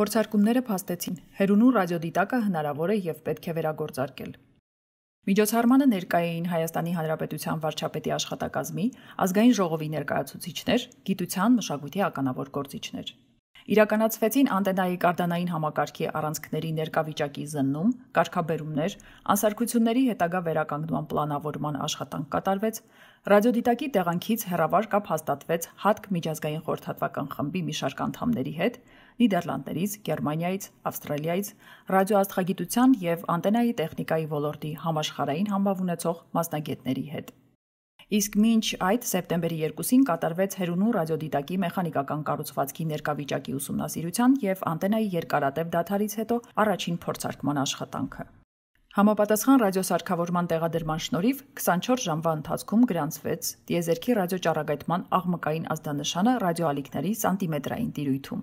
Փորձարկումները փաստեցին, հերունու ռադիոդիտակը հնարավոր է եւ պետք է վերագործարկել։ Միջոցառմանը ներկայ էին Հայաստանի Հանրապետության վարչապետի աշխատակազմի, ազգային ժողովի ներկայացուցիչներ, գիտության, մշակույթի ականավոր գործիչներ։ Իրականացվեցին անտենայի կարդանային համակարգի առանցքների ներկավիճակի զննում, կարգաբերումներ, անսարքությունների հետագա վերականգնման պլանավորման աշխատանք կատարվեց, ռադիոդիտակի տեղանքից հեռավար կապ հաստատվեց հատկ միջազգային խորհրդատվական խմբի մի շարք անդամների հետ, Նիդերլանդներից, Գերմանիայից, Ավստրալիայից, ռադիոաստղագիտության եւ անտենայի տեխնիկայի ոլորտի համաշխարհային համավ ունեցող մասնագետների հետ։ Իսկ մինչ այդ սեպտեմբերի 2-ին կատարվեց Հերունու ռադիոդիտակի մեխանիկական կառուցվածքի ներկայվիճակի ուսումնասիրության եւ անտենայի երկարատև դաթարից հետո առաջին փորձարկման աշխատանքը։ Համապատասխան ռադիոսարքավորման տեղադրման շնորհիվ 24 ժամվա ընթացքում գրանցվեց Տիեզերքի ռադիոճառագայթման աղմկային ազդանշանը ռադիոալիքների սանտիմետրային տիրույթում։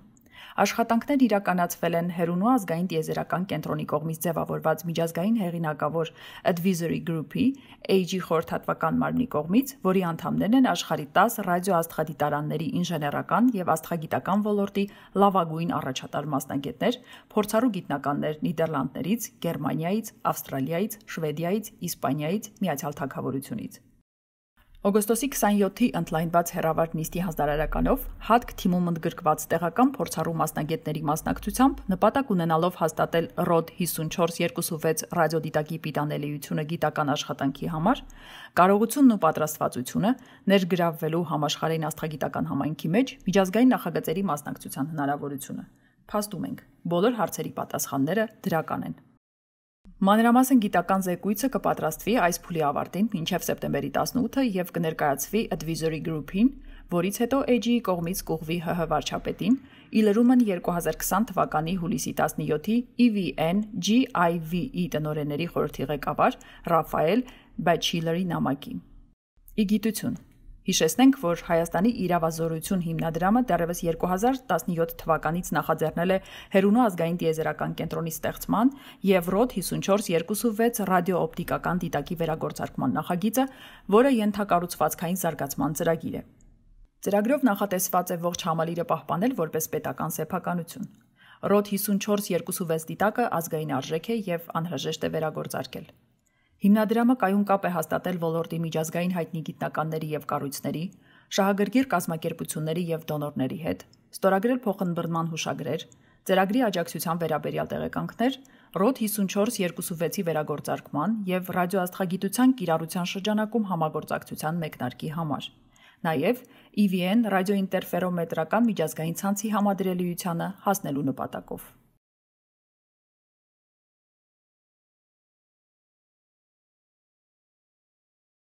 Աշխատանքներն իրականացվել են Հերունու ազգային տիեզերական կենտրոնի կողմից ձևավորված միջազգային հեղինակավոր Advisory Group-ի AG խորհրդատվական մարմնի կողմից, որի անդամներն են աշխարի 10 ռադիոաստղադիտարանների ինժեներական եւ աստղագիտական ոլորտի լավագույն առաջատար մասնագետներ, փորձառու գիտնականներ Նիդերլանդներից, Գերմանիայից, Ավստրալիայից, Շվեդիայից, Իսպանիայից, Միացյալ Թագավորությունից։ Օգոստոսի 27-ի ընդլայնված հերավար նիստի հանձնարարականով հատկ թիմում ընդգրկված տեղական փորձառու մասնագետների մասնակցությամբ նպատակ ունենալով հաստատել ROD 5426 ռադիոդիտակի պիտանելիությունը գիտական աշխատանքի համար, կարողությունն ու պատրաստվածությունը ներգրավվելու համաշխարհային աստղագիտական համայնքի մեջ միջազգային նախագծերի մասնակցության հնարավորությունը։ Փաստում ենք, բոլոր հարցերի պատասխանները դրական են։ Մանրամասն գիտական զեկույցը կպատրաստվի այս փուլի ավարտին մինչև սեպտեմբերի 18-ը եւ կներկայացվի Advisory Group-ին, որից հետո AG-ի e կողմից կուղվի ՀՀ վարչապետին, իլրումն 2020 թվականի հուլիսի 17-ի EVN GIVE տնօրենների խորհրդի ղեկավար Ռաֆայել Բաչիլերի նամակի։ Իգիտություն Հիշեցնենք, որ Հայաստանի իրավազորություն հիմնադրամը դեռևս 2017 թվականից նախաձեռնել է Հերունու ազգային դիեզերական կենտրոնի ստեղծման եւ ROT 5426 ռադիոօպտիկական դիտակի վերագործարկման նախագիծը, որը ենթակառուցվածքային զարգացման ծրագիր է։ Ծրագրով նախատեսված է ողջ համալիրը պահպանել որպես պետական սեփականություն։ ROT 5426 դիտակը ազգային արժեք է եւ անհրաժեշտ է վերագործարկել։ Հիմնադրամը կայուն կապ է հաստատել ոլորտի միջազգային հայտնի գիտնականների եւ կառույցների, շահագրգիռ կազմակերպությունների եւ դոնորների հետ, ստորագրել փոխըմբռնման հուշագրեր, ծրագրի աջակցության վերաբերյալ տեղեկանքներ, ռոդ 5426-ի վերագործարկման եւ ռադիոաստղագիտության կիրառության շրջանակում համագործակցության մեկնարկի համար։ Նաեւ EVN ռադիոինտերֆերոմետրական միջազգային ցանցի համադրելիությանը հասնելու նպատակով